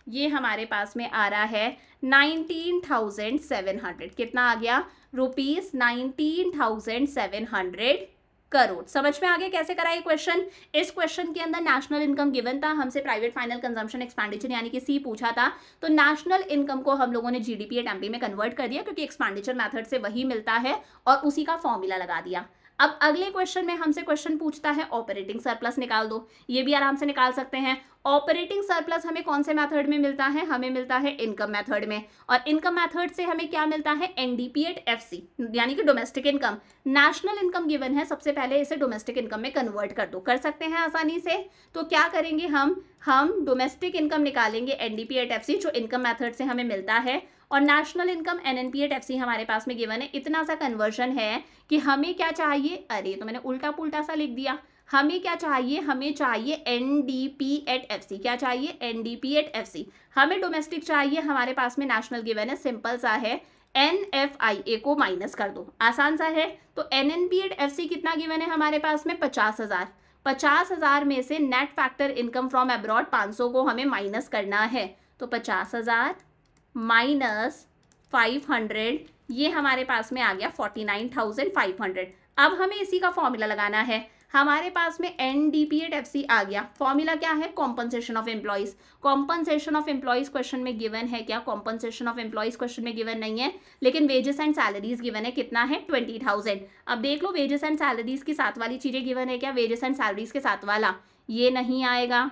S1: ये हमारे पास में आ रहा है नाइनटीन थाउजेंड सेवन हंड्रेड कितना आ गया rupees nineteen thousand seven hundred crore समझ में आ गया कैसे करा ये क्वेश्चन इस क्वेश्चन के अंदर नेशनल इनकम गिवन था हमसे प्राइवेट फाइनल कंजम्पशन एक्सपेंडिचर यानी कि सी पूछा था तो नेशनल इनकम को हम लोगों ने जीडीपी डी एमपी में कन्वर्ट कर दिया क्योंकि एक्सपेंडिचर मेथड से वही मिलता है और उसी का फॉर्मूला लगा दिया अब अगले क्वेश्चन में हमसे क्वेश्चन पूछता है ऑपरेटिंग सरप्लस निकाल दो ये भी आराम से निकाल सकते हैं ऑपरेटिंग सरप्लस हमें कौन से मेथड में मिलता है हमें मिलता है इनकम मेथड में और इनकम मेथड से हमें क्या मिलता है एनडीपी एट एफसी यानी कि domestic income national income given है सबसे पहले इसे डोमेस्टिक इनकम में कन्वर्ट कर दो कर सकते हैं आसानी से तो क्या करेंगे हम हम डोमेस्टिक इनकम निकालेंगे एनडीपी एट एफसी जो इनकम मैथड से हमें मिलता है और national income N N P at F C हमारे पास में गिवन है इतना सा कन्वर्जन है कि हमें क्या चाहिए अरे तो मैंने उल्टा पुल्टा सा लिख दिया हमें क्या चाहिए हमें चाहिए N D P at F C क्या चाहिए N D P at F C हमें डोमेस्टिक चाहिए हमारे पास में नेशनल गिवन है सिंपल सा है एन एफ आई ए को माइनस कर दो आसान सा है तो N N P at F C कितना गिवन है हमारे पास में पचास हज़ार पचास हज़ार में से net factor income from abroad पाँच सौ को हमें माइनस करना है तो पचास हज़ार माइनस फाइव हंड्रेड ये हमारे पास में आ गया forty nine thousand five hundred अब हमें इसी का फॉर्मूला लगाना है हमारे पास में N D P at F C आ गया फॉर्मूला क्या है compensation of employees compensation of employees question में गिवन है क्या कॉम्पनसेशन ऑफ एम्प्लॉयज़ क्वेश्चन में गिवन नहीं है लेकिन वेजेस एंड सैलरीज गिवन है कितना है ट्वेंटी थाउजेंड अब देख लो वेजेस एंड सैलरीज की साथ वाली चीज़ें गिवन है क्या वेजेस एंड सैलरीज के साथ वाला ये नहीं आएगा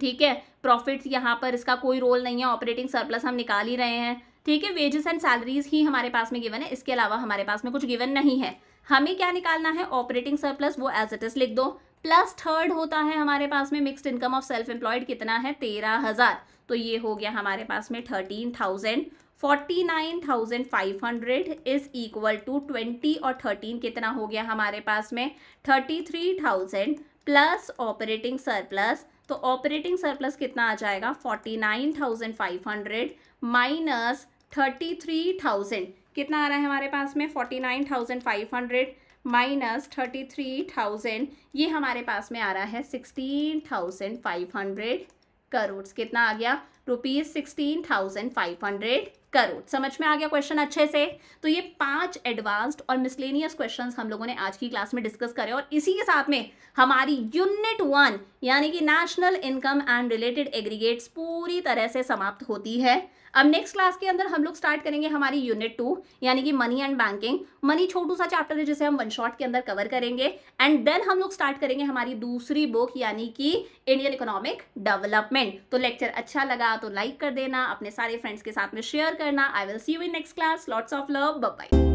S1: ठीक है प्रॉफिट्स यहाँ पर इसका कोई रोल नहीं है ऑपरेटिंग सरप्लस हम निकाल ही रहे हैं ठीक है वेजेस एंड सैलरीज ही हमारे पास में गिवन है इसके अलावा हमारे पास में कुछ गिवन नहीं है हमें क्या निकालना है ऑपरेटिंग सरप्लस वो एज इट इज लिख दो प्लस थर्ड होता है हमारे पास में mixed income of self employed कितना है तेरह हज़ार तो ये हो गया हमारे पास में thirteen thousand forty nine thousand five hundred is equal to twenty और थर्टीन कितना हो गया हमारे पास में thirty three thousand plus operating surplus तो ऑपरेटिंग सरप्लस कितना आ जाएगा forty nine thousand five hundred minus thirty three thousand कितना आ रहा है हमारे पास में forty nine thousand five hundred minus thirty three thousand ये हमारे पास में आ रहा है sixteen thousand five hundred crore कितना आ गया rupees sixteen thousand five hundred crore समझ में आ गया क्वेश्चन अच्छे से तो ये पांच एडवांस्ड और मिसलेनियस क्वेश्चन हम लोगों ने आज की क्लास में डिस्कस करे और इसी के साथ में हमारी यूनिट वन यानी कि national income and related aggregates पूरी तरह से समाप्त होती है अब नेक्स्ट क्लास के अंदर हम लोग स्टार्ट करेंगे हमारी यूनिट टू यानी कि मनी एंड बैंकिंग मनी छोटू सा चैप्टर है जिसे हम वन शॉट के अंदर कवर करेंगे एंड देन हम लोग स्टार्ट करेंगे हमारी दूसरी बुक यानी कि इंडियन इकोनॉमिक डेवलपमेंट तो लेक्चर अच्छा लगा तो लाइक कर देना अपने सारे फ्रेंड्स के साथ में शेयर करना I will see you in next class lots of love bye